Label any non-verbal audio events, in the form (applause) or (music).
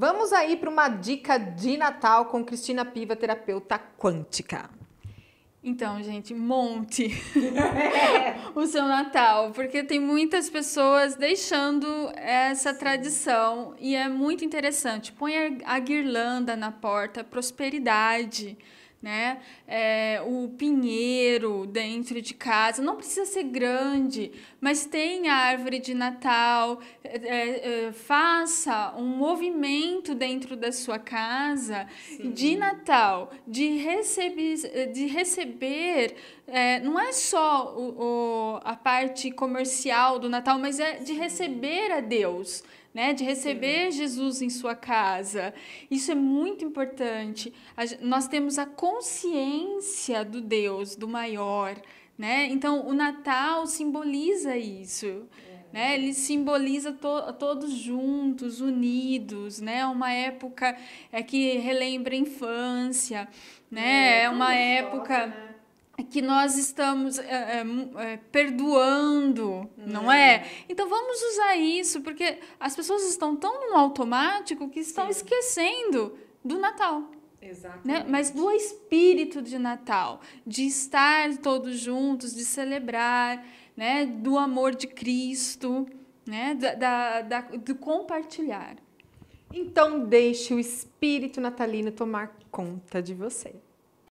Vamos aí para uma dica de Natal com Cristina Piva, terapeuta quântica. Então, gente, monte (laughs) o seu Natal, porque tem muitas pessoas deixando essa tradição e é muito interessante. Põe a guirlanda na porta, prosperidade, né? É, o pinheiro dentro de casa não precisa ser grande, mas tem a árvore de Natal. É, é, é faça um movimento dentro da sua casa Sim. de Natal, de receber, de receber é, não é só o, o, a parte comercial do Natal, mas é de receber a Deus né? De receber Sim. Jesus em sua casa. Isso é muito importante. A, nós temos a consciência do Deus, do maior, né? Então, o Natal simboliza isso. É. Né? Ele simboliza to todos juntos, unidos, né? É uma época é que relembra a infância, né? É, é uma época... né? que nós estamos é, é, é perdoando, não é. é? Então vamos usar isso, porque as pessoas estão tão no automático que estão Sim. esquecendo do Natal. Né? Exatamente. Né? Mas do espírito de Natal, de estar todos juntos, de celebrar, né? do amor de Cristo, né? da, da, da do compartilhar. Então deixe o espírito natalino tomar conta de você.